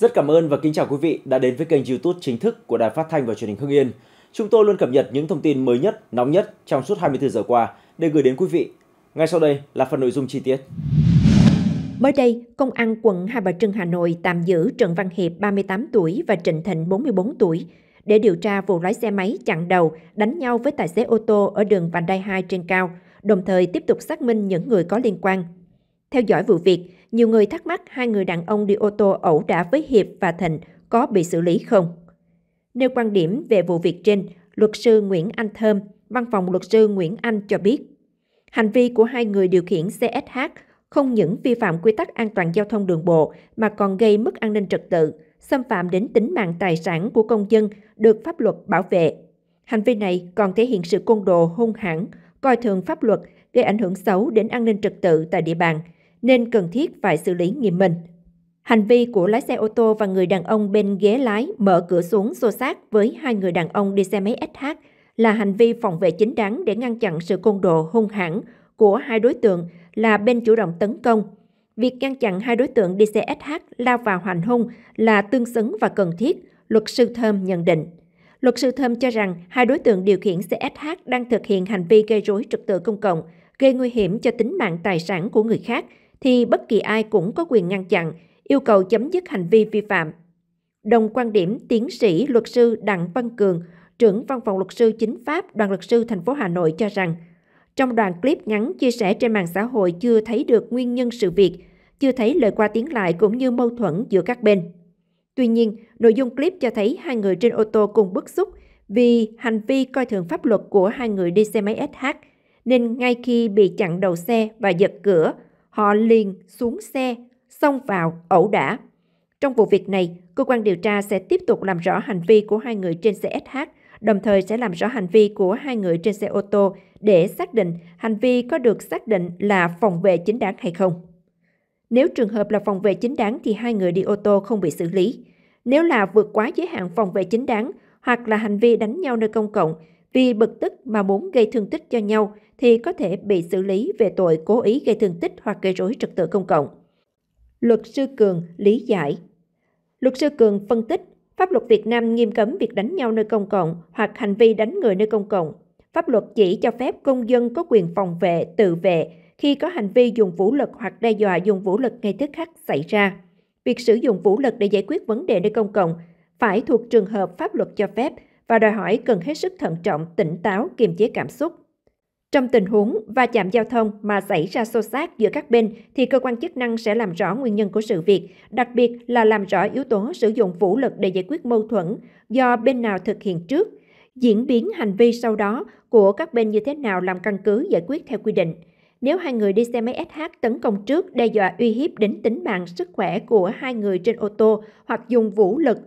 Rất cảm ơn và kính chào quý vị đã đến với kênh YouTube chính thức của Đài Phát thanh và Truyền hình Hưng Yên. Chúng tôi luôn cập nhật những thông tin mới nhất, nóng nhất trong suốt 24 giờ qua để gửi đến quý vị. Ngay sau đây là phần nội dung chi tiết. Mới đây, Công an quận Hai Bà Trưng, Hà Nội tạm giữ Trần Văn Hiệp 38 tuổi và Trịnh Thịnh 44 tuổi để điều tra vụ lái xe máy chặn đầu, đánh nhau với tài xế ô tô ở đường Vành Đai 2 trên cao, đồng thời tiếp tục xác minh những người có liên quan. Theo dõi vụ việc, nhiều người thắc mắc hai người đàn ông đi ô tô ẩu đả với Hiệp và Thịnh có bị xử lý không? Nêu quan điểm về vụ việc trên, luật sư Nguyễn Anh Thơm, văn phòng luật sư Nguyễn Anh cho biết, hành vi của hai người điều khiển xe SH không những vi phạm quy tắc an toàn giao thông đường bộ mà còn gây mất an ninh trật tự, xâm phạm đến tính mạng tài sản của công dân được pháp luật bảo vệ. Hành vi này còn thể hiện sự côn đồ hung hãn, coi thường pháp luật, gây ảnh hưởng xấu đến an ninh trật tự tại địa bàn – nên cần thiết phải xử lý nghiêm minh. Hành vi của lái xe ô tô và người đàn ông bên ghế lái mở cửa xuống xô xát với hai người đàn ông đi xe máy SH là hành vi phòng vệ chính đáng để ngăn chặn sự côn đồ hung hãn của hai đối tượng là bên chủ động tấn công. Việc ngăn chặn hai đối tượng đi xe SH lao vào hành hung là tương xứng và cần thiết, luật sư Thơm nhận định. Luật sư Thơm cho rằng hai đối tượng điều khiển xe SH đang thực hiện hành vi gây rối trật tự công cộng, gây nguy hiểm cho tính mạng tài sản của người khác – thì bất kỳ ai cũng có quyền ngăn chặn, yêu cầu chấm dứt hành vi vi phạm. Đồng quan điểm tiến sĩ luật sư Đặng Văn Cường, trưởng văn phòng luật sư chính pháp đoàn luật sư thành phố Hà Nội cho rằng, trong đoạn clip ngắn chia sẻ trên mạng xã hội chưa thấy được nguyên nhân sự việc, chưa thấy lời qua tiếng lại cũng như mâu thuẫn giữa các bên. Tuy nhiên, nội dung clip cho thấy hai người trên ô tô cùng bức xúc vì hành vi coi thường pháp luật của hai người đi xe máy SH, nên ngay khi bị chặn đầu xe và giật cửa, họ liền xuống xe, xông vào ẩu đả. Trong vụ việc này, cơ quan điều tra sẽ tiếp tục làm rõ hành vi của hai người trên xe SH, đồng thời sẽ làm rõ hành vi của hai người trên xe ô tô để xác định hành vi có được xác định là phòng vệ chính đáng hay không. Nếu trường hợp là phòng vệ chính đáng thì hai người đi ô tô không bị xử lý. Nếu là vượt quá giới hạn phòng vệ chính đáng hoặc là hành vi đánh nhau nơi công cộng vì bực tức mà muốn gây thương tích cho nhau thì có thể bị xử lý về tội cố ý gây thương tích hoặc gây rối trật tự công cộng. Luật sư Cường lý giải Luật sư Cường phân tích, pháp luật Việt Nam nghiêm cấm việc đánh nhau nơi công cộng hoặc hành vi đánh người nơi công cộng. Pháp luật chỉ cho phép công dân có quyền phòng vệ, tự vệ khi có hành vi dùng vũ lực hoặc đe dọa dùng vũ lực ngay tức khắc xảy ra. Việc sử dụng vũ lực để giải quyết vấn đề nơi công cộng phải thuộc trường hợp pháp luật cho phép – và đòi hỏi cần hết sức thận trọng, tỉnh táo, kiềm chế cảm xúc. Trong tình huống va chạm giao thông mà xảy ra xô xát giữa các bên thì cơ quan chức năng sẽ làm rõ nguyên nhân của sự việc, đặc biệt là làm rõ yếu tố sử dụng vũ lực để giải quyết mâu thuẫn do bên nào thực hiện trước, diễn biến hành vi sau đó của các bên như thế nào làm căn cứ giải quyết theo quy định. Nếu hai người đi xe máy SH tấn công trước đe dọa uy hiếp đến tính mạng sức khỏe của hai người trên ô tô hoặc dùng vũ lực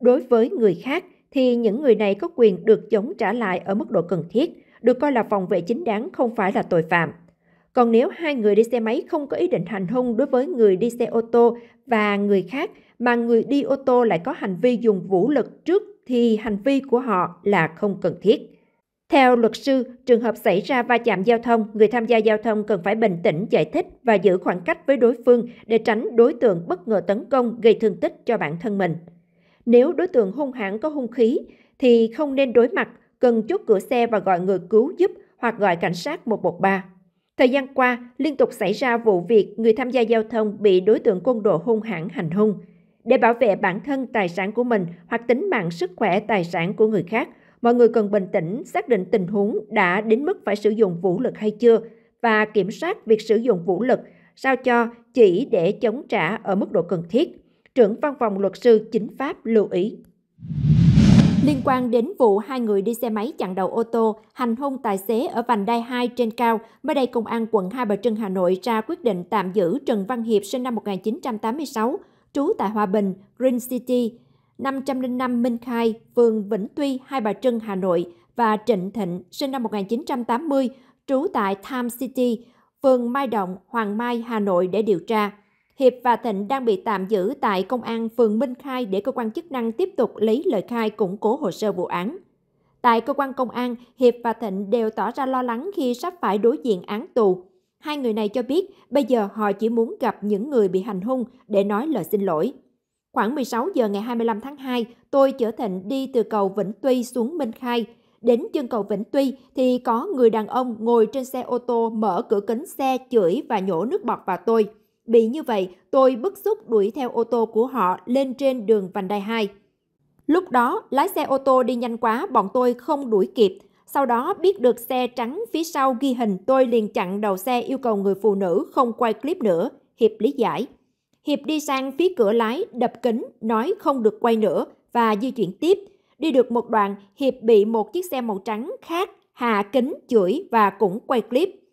đối với người khác thì những người này có quyền được chống trả lại ở mức độ cần thiết, được coi là phòng vệ chính đáng không phải là tội phạm. Còn nếu hai người đi xe máy không có ý định hành hung đối với người đi xe ô tô và người khác mà người đi ô tô lại có hành vi dùng vũ lực trước thì hành vi của họ là không cần thiết. Theo luật sư, trường hợp xảy ra va chạm giao thông, người tham gia giao thông cần phải bình tĩnh giải thích và giữ khoảng cách với đối phương để tránh đối tượng bất ngờ tấn công gây thương tích cho bản thân mình. Nếu đối tượng hung hãn có hung khí thì không nên đối mặt, cần chốt cửa xe và gọi người cứu giúp hoặc gọi cảnh sát 113. Thời gian qua, liên tục xảy ra vụ việc người tham gia giao thông bị đối tượng côn đồ hung hãn hành hung. Để bảo vệ bản thân, tài sản của mình hoặc tính mạng sức khỏe tài sản của người khác, mọi người cần bình tĩnh xác định tình huống đã đến mức phải sử dụng vũ lực hay chưa và kiểm soát việc sử dụng vũ lực sao cho chỉ để chống trả ở mức độ cần thiết trưởng văn phòng luật sư chính pháp lưu ý. Liên quan đến vụ hai người đi xe máy chặn đầu ô tô, hành hung tài xế ở vành đai 2 trên cao, mới đây Công an quận Hai Bà Trưng, Hà Nội ra quyết định tạm giữ Trần Văn Hiệp sinh năm 1986, trú tại Hòa Bình, Green City, 505 Minh Khai, phường Vĩnh Tuy, Hai Bà Trưng, Hà Nội và Trịnh Thịnh, sinh năm 1980, trú tại Time City, phường Mai Động, Hoàng Mai, Hà Nội để điều tra. Hiệp và Thịnh đang bị tạm giữ tại Công an phường Minh Khai để cơ quan chức năng tiếp tục lấy lời khai củng cố hồ sơ vụ án. Tại cơ quan công an, Hiệp và Thịnh đều tỏ ra lo lắng khi sắp phải đối diện án tù. Hai người này cho biết bây giờ họ chỉ muốn gặp những người bị hành hung để nói lời xin lỗi. Khoảng 16 giờ ngày 25 tháng 2, tôi chở Thịnh đi từ cầu Vĩnh Tuy xuống Minh Khai. Đến chân cầu Vĩnh Tuy thì có người đàn ông ngồi trên xe ô tô mở cửa kính xe chửi và nhổ nước bọt vào tôi – Bị như vậy, tôi bức xúc đuổi theo ô tô của họ lên trên đường vành đai 2. Lúc đó, lái xe ô tô đi nhanh quá, bọn tôi không đuổi kịp. Sau đó biết được xe trắng phía sau ghi hình, tôi liền chặn đầu xe yêu cầu người phụ nữ không quay clip nữa. Hiệp lý giải. Hiệp đi sang phía cửa lái, đập kính, nói không được quay nữa và di chuyển tiếp. Đi được một đoạn, Hiệp bị một chiếc xe màu trắng khác hạ kính, chửi và cũng quay clip.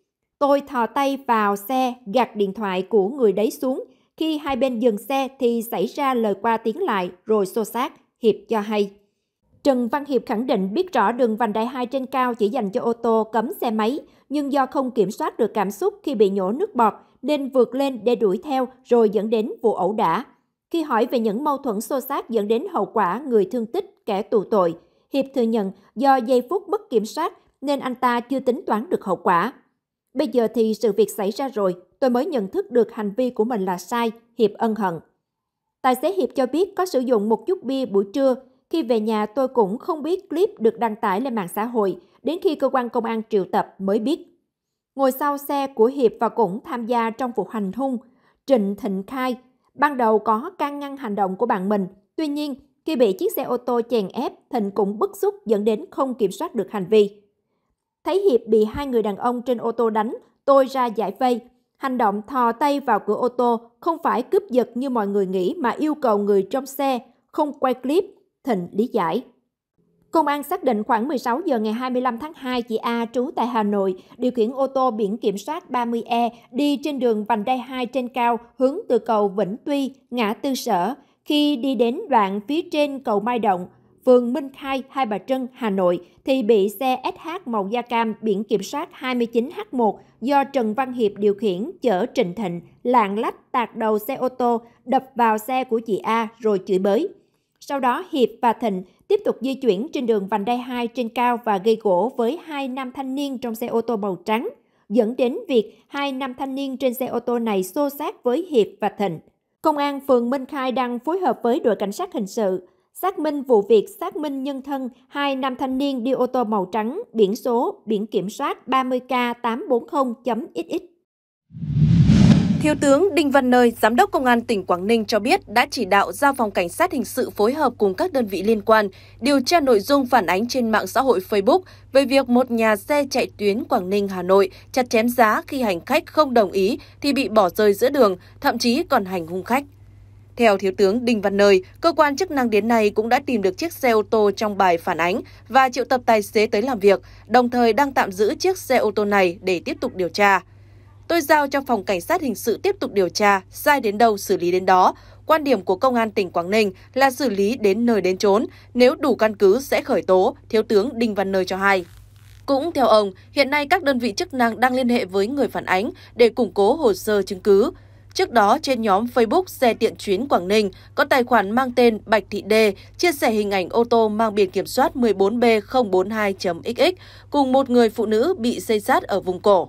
Tôi thò tay vào xe, gạt điện thoại của người đấy xuống. Khi hai bên dừng xe thì xảy ra lời qua tiếng lại rồi xô xát, Hiệp cho hay. Trần Văn Hiệp khẳng định biết rõ đường vành đai 2 trên cao chỉ dành cho ô tô cấm xe máy, nhưng do không kiểm soát được cảm xúc khi bị nhổ nước bọt nên vượt lên để đuổi theo rồi dẫn đến vụ ẩu đả. Khi hỏi về những mâu thuẫn xô xát dẫn đến hậu quả người thương tích, kẻ tù tội, Hiệp thừa nhận do giây phút bất kiểm soát nên anh ta chưa tính toán được hậu quả. Bây giờ thì sự việc xảy ra rồi, tôi mới nhận thức được hành vi của mình là sai, Hiệp ân hận. Tài xế Hiệp cho biết có sử dụng một chút bia buổi trưa. Khi về nhà tôi cũng không biết clip được đăng tải lên mạng xã hội, đến khi cơ quan công an triệu tập mới biết. Ngồi sau xe của Hiệp và cũng tham gia trong vụ hành hung, Trịnh Thịnh khai, ban đầu có can ngăn hành động của bạn mình. Tuy nhiên, khi bị chiếc xe ô tô chèn ép, Thịnh cũng bức xúc dẫn đến không kiểm soát được hành vi. Thấy Hiệp bị hai người đàn ông trên ô tô đánh, tôi ra giải vây. Hành động thò tay vào cửa ô tô không phải cướp giật như mọi người nghĩ mà yêu cầu người trong xe không quay clip, Thịnh lý giải. Công an xác định khoảng 16 giờ ngày 25 tháng 2, chị A trú tại Hà Nội điều khiển ô tô biển kiểm soát 30E đi trên đường vành đai 2 trên cao hướng từ cầu Vĩnh Tuy, ngã Tư Sở. Khi đi đến đoạn phía trên cầu Mai Động, phường Minh Khai, Hai Bà Trưng, Hà Nội thì bị xe SH màu da cam biển kiểm soát 29H1 do Trần Văn Hiệp điều khiển chở Trịnh Thịnh lạng lách tạt đầu xe ô tô đập vào xe của chị A rồi chửi bới. Sau đó Hiệp và Thịnh tiếp tục di chuyển trên đường vành đai 2 trên cao và gây gỗ với hai nam thanh niên trong xe ô tô màu trắng, dẫn đến việc hai nam thanh niên trên xe ô tô này xô xát với Hiệp và Thịnh. Công an phường Minh Khai đang phối hợp với đội cảnh sát hình sự xác minh vụ việc xác minh nhân thân hai nam thanh niên đi ô tô màu trắng, biển số, biển kiểm soát 30K840.XX. Thiếu tướng Đinh Văn Nơi, Giám đốc Công an tỉnh Quảng Ninh cho biết đã chỉ đạo giao phòng cảnh sát hình sự phối hợp cùng các đơn vị liên quan điều tra nội dung phản ánh trên mạng xã hội Facebook về việc một nhà xe chạy tuyến Quảng Ninh Hà Nội chặt chém giá khi hành khách không đồng ý thì bị bỏ rơi giữa đường, thậm chí còn hành hung khách. Theo Thiếu tướng Đinh Văn Nơi, cơ quan chức năng đến nay cũng đã tìm được chiếc xe ô tô trong bài phản ánh và triệu tập tài xế tới làm việc, đồng thời đang tạm giữ chiếc xe ô tô này để tiếp tục điều tra. Tôi giao cho phòng cảnh sát hình sự tiếp tục điều tra, sai đến đâu xử lý đến đó. Quan điểm của công an tỉnh Quảng Ninh là xử lý đến nơi đến chốn, nếu đủ căn cứ sẽ khởi tố, Thiếu tướng Đinh Văn Nơi cho hay. Cũng theo ông, hiện nay các đơn vị chức năng đang liên hệ với người phản ánh để củng cố hồ sơ chứng cứ. Trước đó, trên nhóm Facebook xe tiện chuyến Quảng Ninh có tài khoản mang tên Bạch Thị Đê chia sẻ hình ảnh ô tô mang biển kiểm soát 14B042.XX cùng một người phụ nữ bị xây sát ở vùng cổ.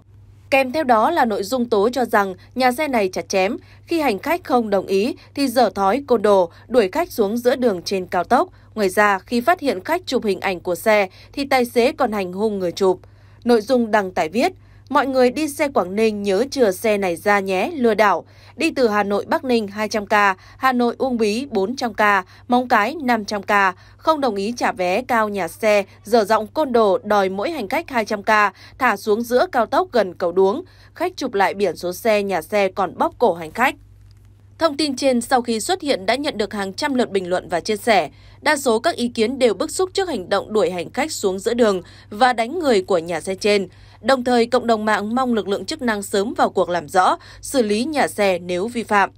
Kèm theo đó là nội dung tố cho rằng nhà xe này chặt chém, khi hành khách không đồng ý thì dở thói côn đồ đuổi khách xuống giữa đường trên cao tốc. Ngoài ra, khi phát hiện khách chụp hình ảnh của xe thì tài xế còn hành hung người chụp. Nội dung đăng tải viết – Mọi người đi xe Quảng Ninh nhớ chừa xe này ra nhé, lừa đảo. Đi từ Hà Nội Bắc Ninh 200k, Hà Nội Uông Bí 400k, Móng Cái 500k, không đồng ý trả vé cao nhà xe, dở giọng côn đồ đòi mỗi hành khách 200k, thả xuống giữa cao tốc gần cầu đuống. Khách chụp lại biển số xe nhà xe còn bóp cổ hành khách. Thông tin trên sau khi xuất hiện đã nhận được hàng trăm lượt bình luận và chia sẻ. Đa số các ý kiến đều bức xúc trước hành động đuổi hành khách xuống giữa đường và đánh người của nhà xe trên. Đồng thời, cộng đồng mạng mong lực lượng chức năng sớm vào cuộc làm rõ, xử lý nhà xe nếu vi phạm.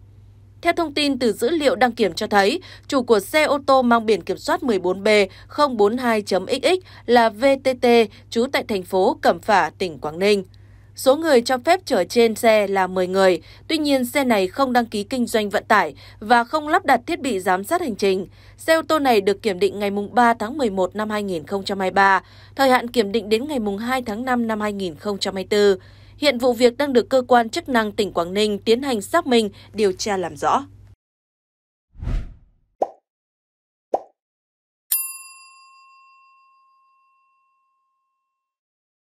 Theo thông tin từ dữ liệu đăng kiểm cho thấy, chủ của xe ô tô mang biển kiểm soát 14B042.XX là VTT, trú tại thành phố Cẩm Phả, tỉnh Quảng Ninh. Số người cho phép chở trên xe là 10 người, tuy nhiên xe này không đăng ký kinh doanh vận tải và không lắp đặt thiết bị giám sát hành trình. Xe ô tô này được kiểm định ngày 3 tháng 11 năm 2023, thời hạn kiểm định đến ngày 2 tháng 5 năm 2024. Hiện vụ việc đang được cơ quan chức năng tỉnh Quảng Ninh tiến hành xác minh, điều tra làm rõ.